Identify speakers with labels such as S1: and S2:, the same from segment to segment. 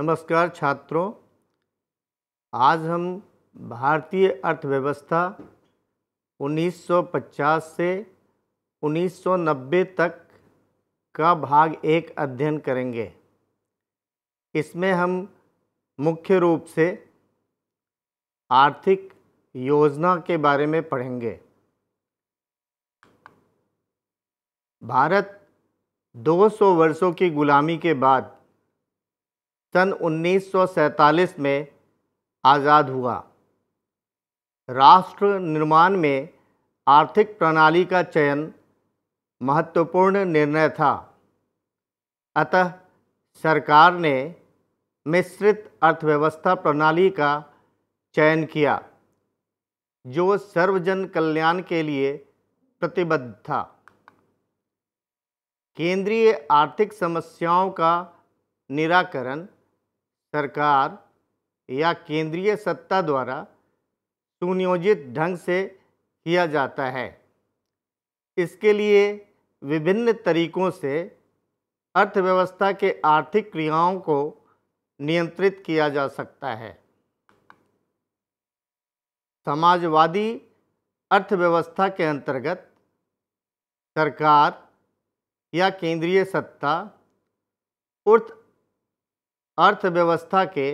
S1: नमस्कार छात्रों आज हम भारतीय अर्थव्यवस्था 1950 से 1990 तक का भाग एक अध्ययन करेंगे इसमें हम मुख्य रूप से आर्थिक योजना के बारे में पढ़ेंगे भारत 200 वर्षों की गुलामी के बाद सन 1947 में आज़ाद हुआ राष्ट्र निर्माण में आर्थिक प्रणाली का चयन महत्वपूर्ण निर्णय था अतः सरकार ने मिश्रित अर्थव्यवस्था प्रणाली का चयन किया जो सर्वजन कल्याण के लिए प्रतिबद्ध था केंद्रीय आर्थिक समस्याओं का निराकरण सरकार या केंद्रीय सत्ता द्वारा सुनियोजित ढंग से किया जाता है इसके लिए विभिन्न तरीकों से अर्थव्यवस्था के आर्थिक क्रियाओं को नियंत्रित किया जा सकता है समाजवादी अर्थव्यवस्था के अंतर्गत सरकार या केंद्रीय सत्ता उर्थ अर्थव्यवस्था के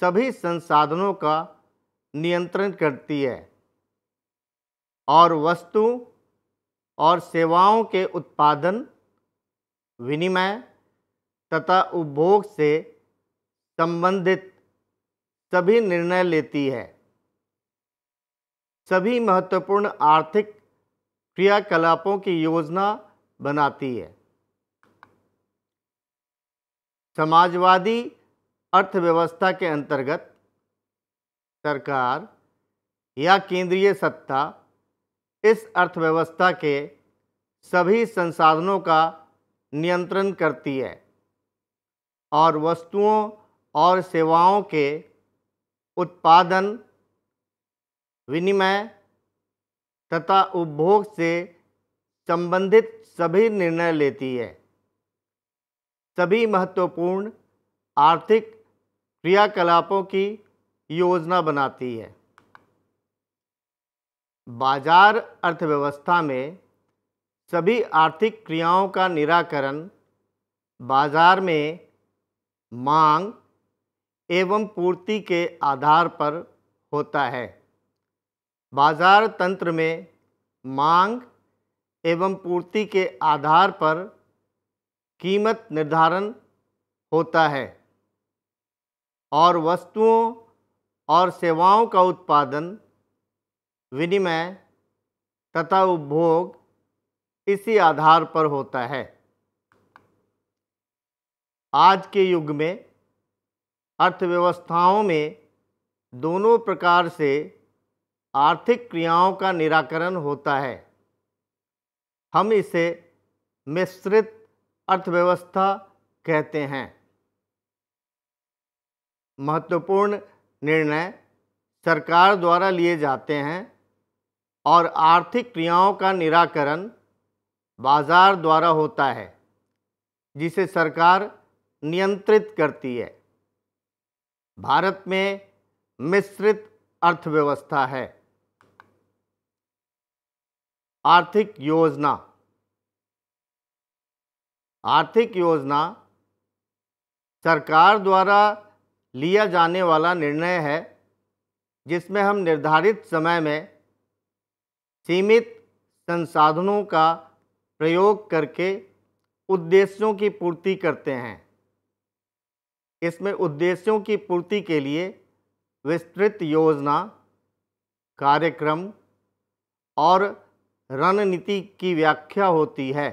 S1: सभी संसाधनों का नियंत्रण करती है और वस्तु और सेवाओं के उत्पादन विनिमय तथा उपभोग से संबंधित सभी निर्णय लेती है सभी महत्वपूर्ण आर्थिक क्रियाकलापों की योजना बनाती है समाजवादी अर्थव्यवस्था के अंतर्गत सरकार या केंद्रीय सत्ता इस अर्थव्यवस्था के सभी संसाधनों का नियंत्रण करती है और वस्तुओं और सेवाओं के उत्पादन विनिमय तथा उपभोग से संबंधित सभी निर्णय लेती है सभी महत्वपूर्ण आर्थिक क्रियाकलापों की योजना बनाती है बाजार अर्थव्यवस्था में सभी आर्थिक क्रियाओं का निराकरण बाजार में मांग एवं पूर्ति के आधार पर होता है बाजार तंत्र में मांग एवं पूर्ति के आधार पर कीमत निर्धारण होता है और वस्तुओं और सेवाओं का उत्पादन विनिमय तथा उपभोग इसी आधार पर होता है आज के युग में अर्थव्यवस्थाओं में दोनों प्रकार से आर्थिक क्रियाओं का निराकरण होता है हम इसे मिश्रित अर्थव्यवस्था कहते हैं महत्वपूर्ण निर्णय सरकार द्वारा लिए जाते हैं और आर्थिक क्रियाओं का निराकरण बाजार द्वारा होता है जिसे सरकार नियंत्रित करती है भारत में मिश्रित अर्थव्यवस्था है आर्थिक योजना आर्थिक योजना सरकार द्वारा लिया जाने वाला निर्णय है जिसमें हम निर्धारित समय में सीमित संसाधनों का प्रयोग करके उद्देश्यों की पूर्ति करते हैं इसमें उद्देश्यों की पूर्ति के लिए विस्तृत योजना कार्यक्रम और रणनीति की व्याख्या होती है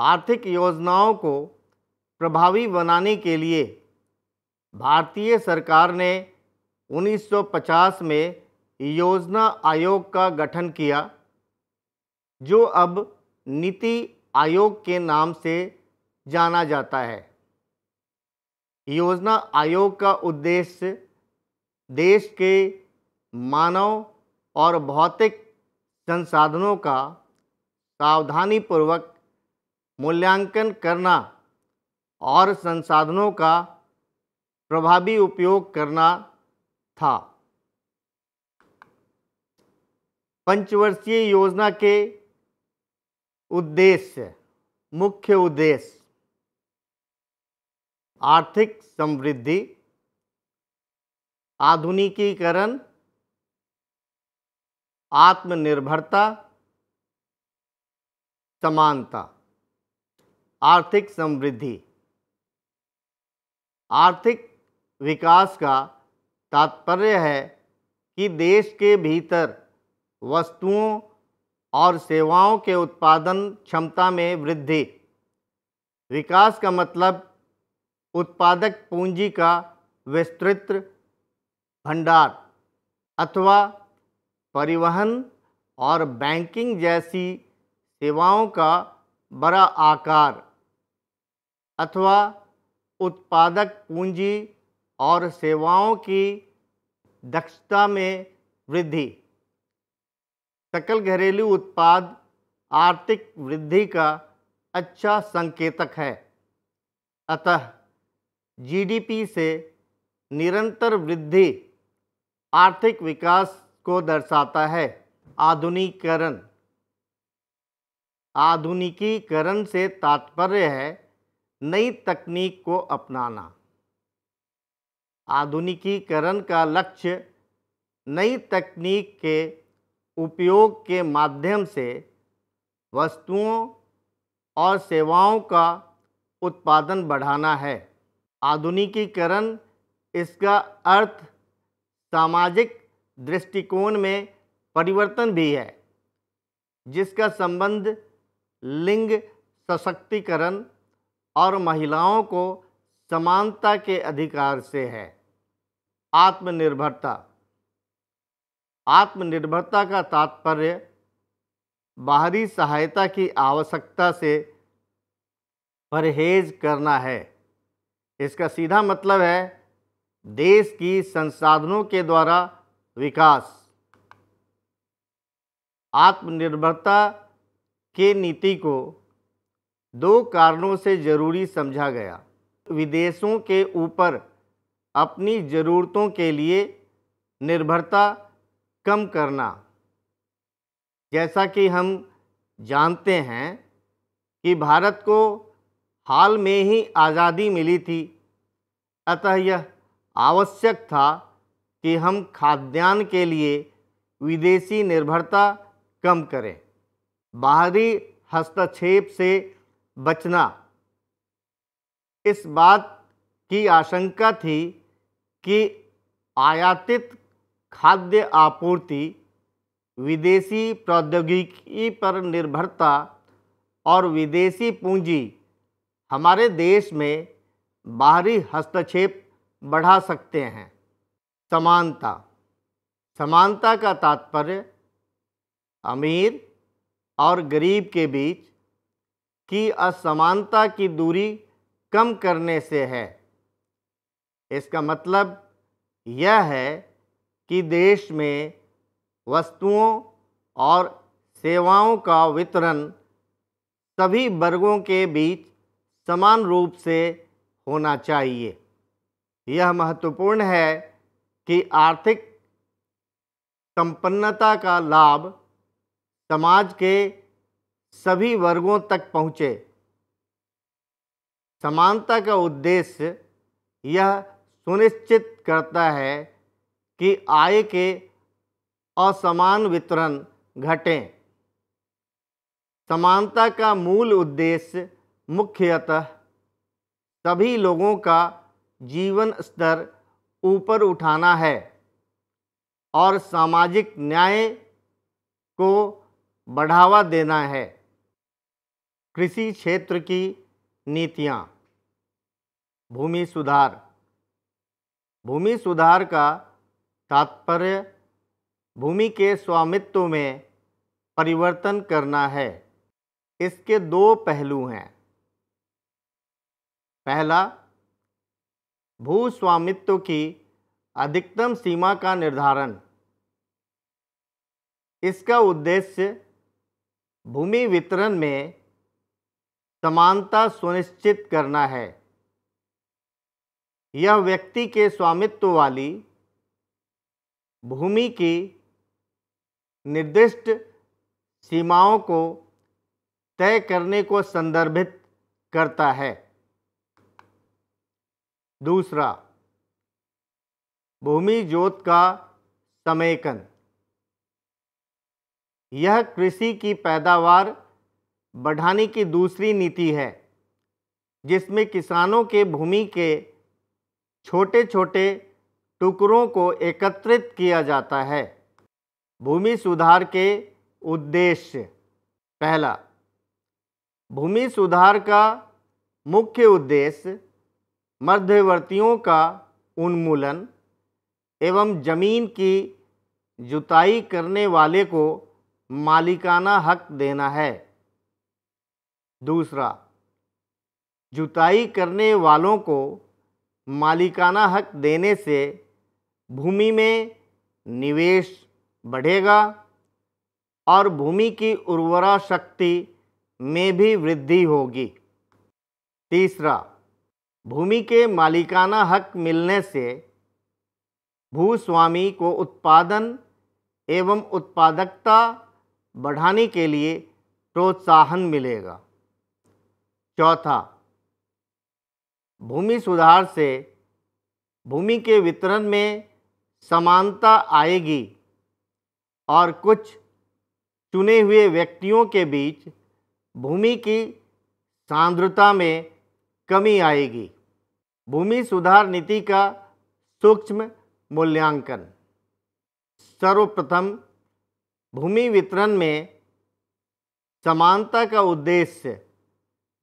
S1: आर्थिक योजनाओं को प्रभावी बनाने के लिए भारतीय सरकार ने 1950 में योजना आयोग का गठन किया जो अब नीति आयोग के नाम से जाना जाता है योजना आयोग का उद्देश्य देश के मानव और भौतिक संसाधनों का सावधानीपूर्वक मूल्यांकन करना और संसाधनों का प्रभावी उपयोग करना था पंचवर्षीय योजना के उद्देश्य मुख्य उद्देश्य आर्थिक समृद्धि आधुनिकीकरण आत्मनिर्भरता समानता आर्थिक समृद्धि आर्थिक विकास का तात्पर्य है कि देश के भीतर वस्तुओं और सेवाओं के उत्पादन क्षमता में वृद्धि विकास का मतलब उत्पादक पूंजी का विस्तृत भंडार अथवा परिवहन और बैंकिंग जैसी सेवाओं का बड़ा आकार अथवा उत्पादक पूंजी और सेवाओं की दक्षता में वृद्धि सकल घरेलू उत्पाद आर्थिक वृद्धि का अच्छा संकेतक है अतः जीडीपी से निरंतर वृद्धि आर्थिक विकास को दर्शाता है आधुनिकीकरण आधुनिकीकरण से तात्पर्य है नई तकनीक को अपनाना आधुनिकीकरण का लक्ष्य नई तकनीक के उपयोग के माध्यम से वस्तुओं और सेवाओं का उत्पादन बढ़ाना है आधुनिकीकरण इसका अर्थ सामाजिक दृष्टिकोण में परिवर्तन भी है जिसका संबंध लिंग सशक्तिकरण और महिलाओं को समानता के अधिकार से है आत्मनिर्भरता आत्मनिर्भरता का तात्पर्य बाहरी सहायता की आवश्यकता से परहेज करना है इसका सीधा मतलब है देश की संसाधनों के द्वारा विकास आत्मनिर्भरता के नीति को दो कारणों से ज़रूरी समझा गया विदेशों के ऊपर अपनी ज़रूरतों के लिए निर्भरता कम करना जैसा कि हम जानते हैं कि भारत को हाल में ही आज़ादी मिली थी अतः यह आवश्यक था कि हम खाद्यान्न के लिए विदेशी निर्भरता कम करें बाहरी हस्तक्षेप से बचना इस बात की आशंका थी कि आयातित खाद्य आपूर्ति विदेशी प्रौद्योगिकी पर निर्भरता और विदेशी पूंजी हमारे देश में बाहरी हस्तक्षेप बढ़ा सकते हैं समानता समानता का तात्पर्य अमीर और गरीब के बीच की असमानता की दूरी कम करने से है इसका मतलब यह है कि देश में वस्तुओं और सेवाओं का वितरण सभी वर्गों के बीच समान रूप से होना चाहिए यह महत्वपूर्ण है कि आर्थिक संपन्नता का लाभ समाज के सभी वर्गों तक पहुँचे समानता का उद्देश्य यह सुनिश्चित करता है कि आय के असमान वितरण घटें समानता का मूल उद्देश्य मुख्यतः सभी लोगों का जीवन स्तर ऊपर उठाना है और सामाजिक न्याय को बढ़ावा देना है कृषि क्षेत्र की नीतियाँ भूमि सुधार भूमि सुधार का तात्पर्य भूमि के स्वामित्व में परिवर्तन करना है इसके दो पहलू हैं पहला भू स्वामित्व की अधिकतम सीमा का निर्धारण इसका उद्देश्य भूमि वितरण में समानता सुनिश्चित करना है यह व्यक्ति के स्वामित्व वाली भूमि की निर्दिष्ट सीमाओं को तय करने को संदर्भित करता है दूसरा भूमि जोत का समेकन यह कृषि की पैदावार बढ़ाने की दूसरी नीति है जिसमें किसानों के भूमि के छोटे छोटे टुकड़ों को एकत्रित किया जाता है भूमि सुधार के उद्देश्य पहला भूमि सुधार का मुख्य उद्देश्य मध्यवर्तियों का उन्मूलन एवं जमीन की जुताई करने वाले को मालिकाना हक देना है दूसरा जुताई करने वालों को मालिकाना हक देने से भूमि में निवेश बढ़ेगा और भूमि की उर्वरा शक्ति में भी वृद्धि होगी तीसरा भूमि के मालिकाना हक मिलने से भूस्वामी को उत्पादन एवं उत्पादकता बढ़ाने के लिए प्रोत्साहन मिलेगा चौथा भूमि सुधार से भूमि के वितरण में समानता आएगी और कुछ चुने हुए व्यक्तियों के बीच भूमि की सांद्रता में कमी आएगी भूमि सुधार नीति का सूक्ष्म मूल्यांकन सर्वप्रथम भूमि वितरण में समानता का उद्देश्य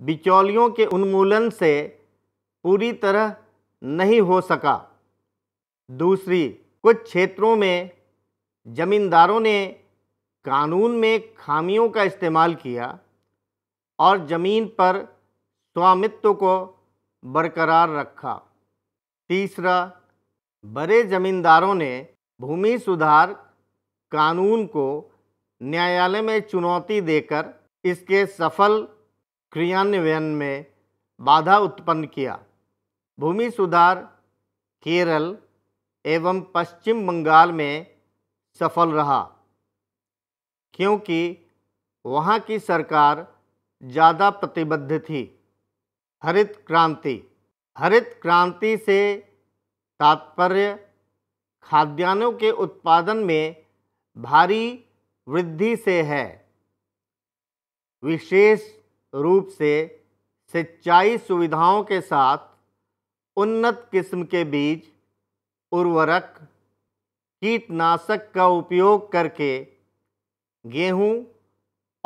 S1: बिचौलियों के उन्मूलन से पूरी तरह नहीं हो सका दूसरी कुछ क्षेत्रों में ज़मींदारों ने कानून में खामियों का इस्तेमाल किया और ज़मीन पर स्वामित्व को बरकरार रखा तीसरा बड़े ज़मींदारों ने भूमि सुधार कानून को न्यायालय में चुनौती देकर इसके सफल क्रियान्वयन में बाधा उत्पन्न किया भूमि सुधार केरल एवं पश्चिम बंगाल में सफल रहा क्योंकि वहाँ की सरकार ज़्यादा प्रतिबद्ध थी हरित क्रांति हरित क्रांति से तात्पर्य खाद्यान्नों के उत्पादन में भारी वृद्धि से है विशेष रूप से सिंचाई सुविधाओं के साथ उन्नत किस्म के बीज उर्वरक कीटनाशक का उपयोग करके गेहूं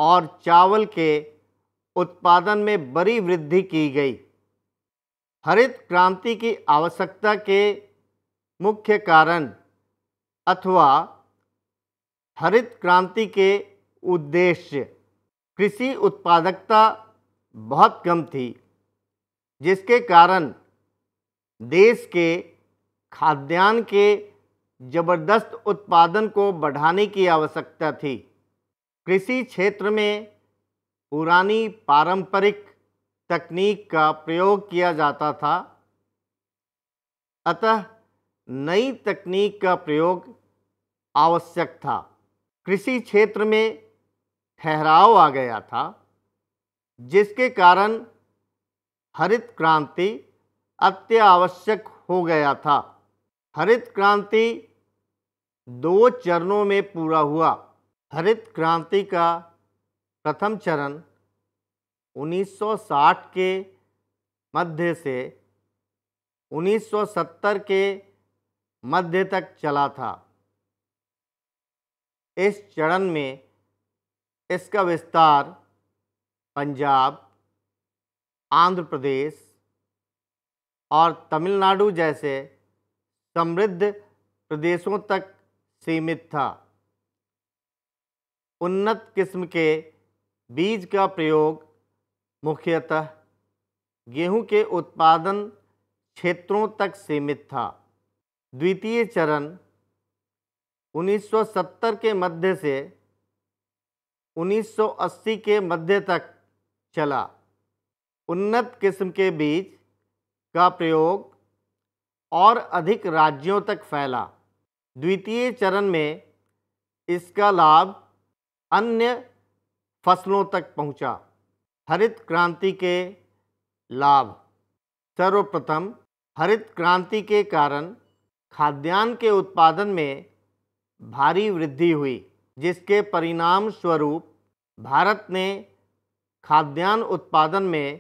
S1: और चावल के उत्पादन में बड़ी वृद्धि की गई हरित क्रांति की आवश्यकता के मुख्य कारण अथवा हरित क्रांति के उद्देश्य कृषि उत्पादकता बहुत कम थी जिसके कारण देश के खाद्यान्न के ज़बरदस्त उत्पादन को बढ़ाने की आवश्यकता थी कृषि क्षेत्र में पुरानी पारंपरिक तकनीक का प्रयोग किया जाता था अतः नई तकनीक का प्रयोग आवश्यक था कृषि क्षेत्र में ठहराव आ गया था जिसके कारण हरित क्रांति अत्यावश्यक हो गया था हरित क्रांति दो चरणों में पूरा हुआ हरित क्रांति का प्रथम चरण 1960 के मध्य से 1970 के मध्य तक चला था इस चरण में इसका विस्तार पंजाब आंध्र प्रदेश और तमिलनाडु जैसे समृद्ध प्रदेशों तक सीमित था उन्नत किस्म के बीज का प्रयोग मुख्यतः गेहूं के उत्पादन क्षेत्रों तक सीमित था द्वितीय चरण 1970 के मध्य से 1980 के मध्य तक चला उन्नत किस्म के बीज का प्रयोग और अधिक राज्यों तक फैला द्वितीय चरण में इसका लाभ अन्य फसलों तक पहुंचा। हरित क्रांति के लाभ सर्वप्रथम हरित क्रांति के कारण खाद्यान्न के उत्पादन में भारी वृद्धि हुई जिसके परिणाम स्वरूप भारत ने खाद्यान्न उत्पादन में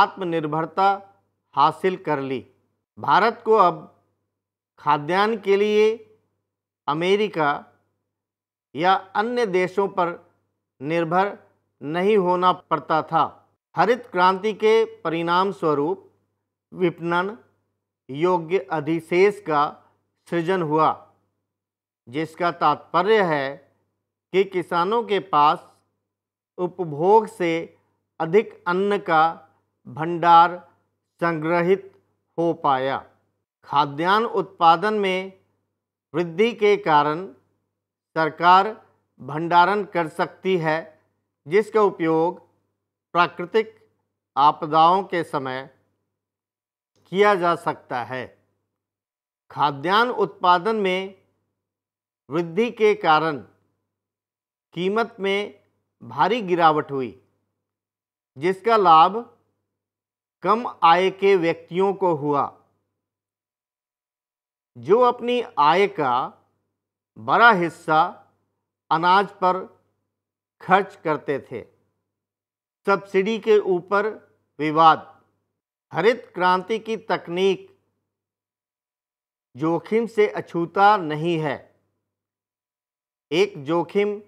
S1: आत्मनिर्भरता हासिल कर ली भारत को अब खाद्यान्न के लिए अमेरिका या अन्य देशों पर निर्भर नहीं होना पड़ता था हरित क्रांति के परिणाम स्वरूप विपणन योग्य अधिशेष का सृजन हुआ जिसका तात्पर्य है कि किसानों के पास उपभोग से अधिक अन्न का भंडार संग्रहित हो पाया खाद्यान्न उत्पादन में वृद्धि के कारण सरकार भंडारण कर सकती है जिसका उपयोग प्राकृतिक आपदाओं के समय किया जा सकता है खाद्यान्न उत्पादन में वृद्धि के कारण कीमत में भारी गिरावट हुई जिसका लाभ कम आय के व्यक्तियों को हुआ जो अपनी आय का बड़ा हिस्सा अनाज पर खर्च करते थे सब्सिडी के ऊपर विवाद हरित क्रांति की तकनीक जोखिम से अछूता नहीं है एक जोखिम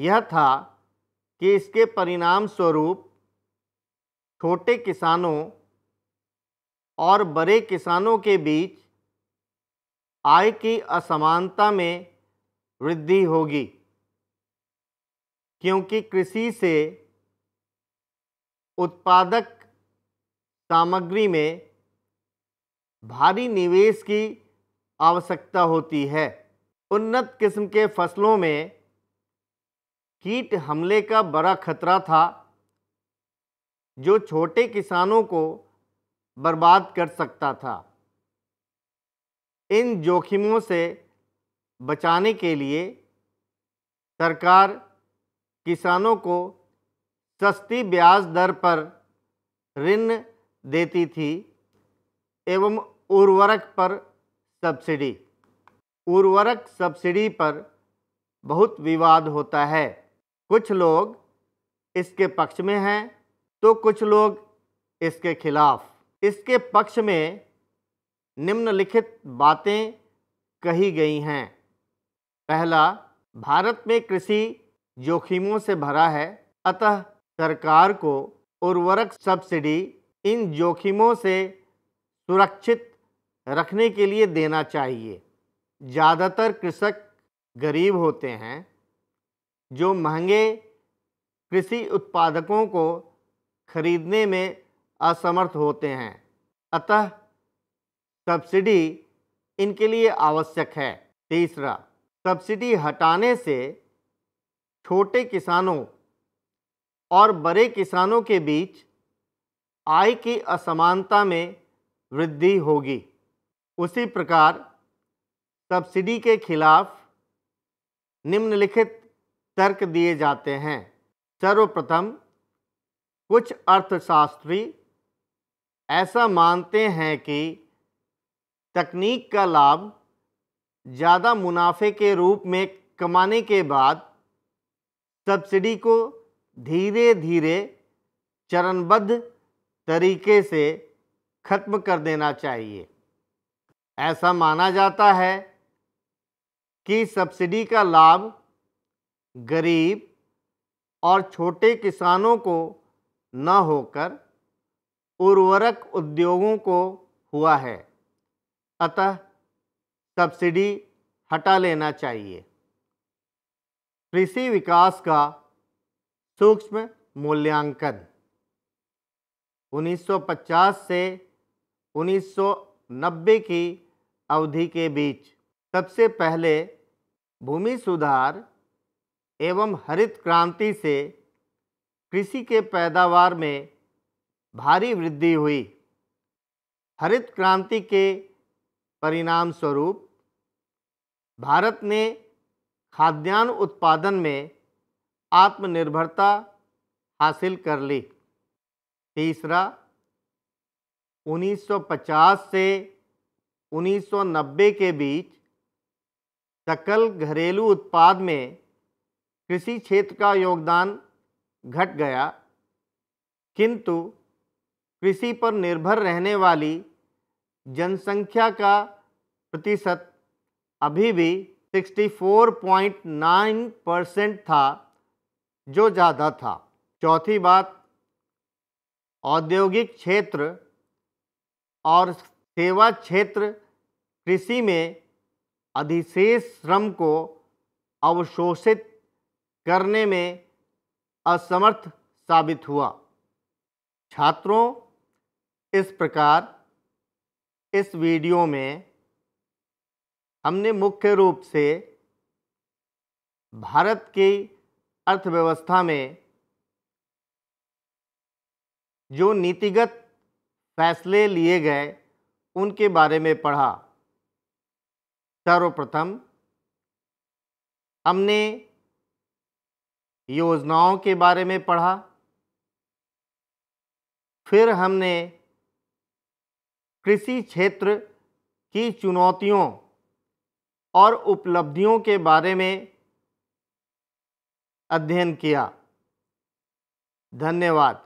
S1: यह था कि इसके परिणाम स्वरूप छोटे किसानों और बड़े किसानों के बीच आय की असमानता में वृद्धि होगी क्योंकि कृषि से उत्पादक सामग्री में भारी निवेश की आवश्यकता होती है उन्नत किस्म के फसलों में कीट हमले का बड़ा खतरा था जो छोटे किसानों को बर्बाद कर सकता था इन जोखिमों से बचाने के लिए सरकार किसानों को सस्ती ब्याज दर पर ऋण देती थी एवं उर्वरक पर सब्सिडी उर्वरक सब्सिडी पर बहुत विवाद होता है कुछ लोग इसके पक्ष में हैं तो कुछ लोग इसके खिलाफ इसके पक्ष में निम्नलिखित बातें कही गई हैं पहला भारत में कृषि जोखिमों से भरा है अतः सरकार को उर्वरक सब्सिडी इन जोखिमों से सुरक्षित रखने के लिए देना चाहिए ज़्यादातर कृषक गरीब होते हैं जो महंगे कृषि उत्पादकों को खरीदने में असमर्थ होते हैं अतः सब्सिडी इनके लिए आवश्यक है तीसरा सब्सिडी हटाने से छोटे किसानों और बड़े किसानों के बीच आय की असमानता में वृद्धि होगी उसी प्रकार सब्सिडी के खिलाफ निम्नलिखित तर्क दिए जाते हैं सर्वप्रथम कुछ अर्थशास्त्री ऐसा मानते हैं कि तकनीक का लाभ ज़्यादा मुनाफे के रूप में कमाने के बाद सब्सिडी को धीरे धीरे चरणबद्ध तरीके से खत्म कर देना चाहिए ऐसा माना जाता है की सब्सिडी का लाभ गरीब और छोटे किसानों को न होकर उर्वरक उद्योगों को हुआ है अतः सब्सिडी हटा लेना चाहिए कृषि विकास का सूक्ष्म मूल्यांकन 1950 से 1990 की अवधि के बीच सबसे पहले भूमि सुधार एवं हरित क्रांति से कृषि के पैदावार में भारी वृद्धि हुई हरित क्रांति के परिणाम स्वरूप भारत ने खाद्यान्न उत्पादन में आत्मनिर्भरता हासिल कर ली तीसरा 1950 से 1990 के बीच सकल घरेलू उत्पाद में कृषि क्षेत्र का योगदान घट गया किंतु कृषि पर निर्भर रहने वाली जनसंख्या का प्रतिशत अभी भी 64.9 परसेंट था जो ज़्यादा था चौथी बात औद्योगिक क्षेत्र और सेवा क्षेत्र कृषि में अधिशेष श्रम को अवशोषित करने में असमर्थ साबित हुआ छात्रों इस प्रकार इस वीडियो में हमने मुख्य रूप से भारत की अर्थव्यवस्था में जो नीतिगत फैसले लिए गए उनके बारे में पढ़ा सर्वप्रथम हमने योजनाओं के बारे में पढ़ा फिर हमने कृषि क्षेत्र की चुनौतियों और उपलब्धियों के बारे में अध्ययन किया धन्यवाद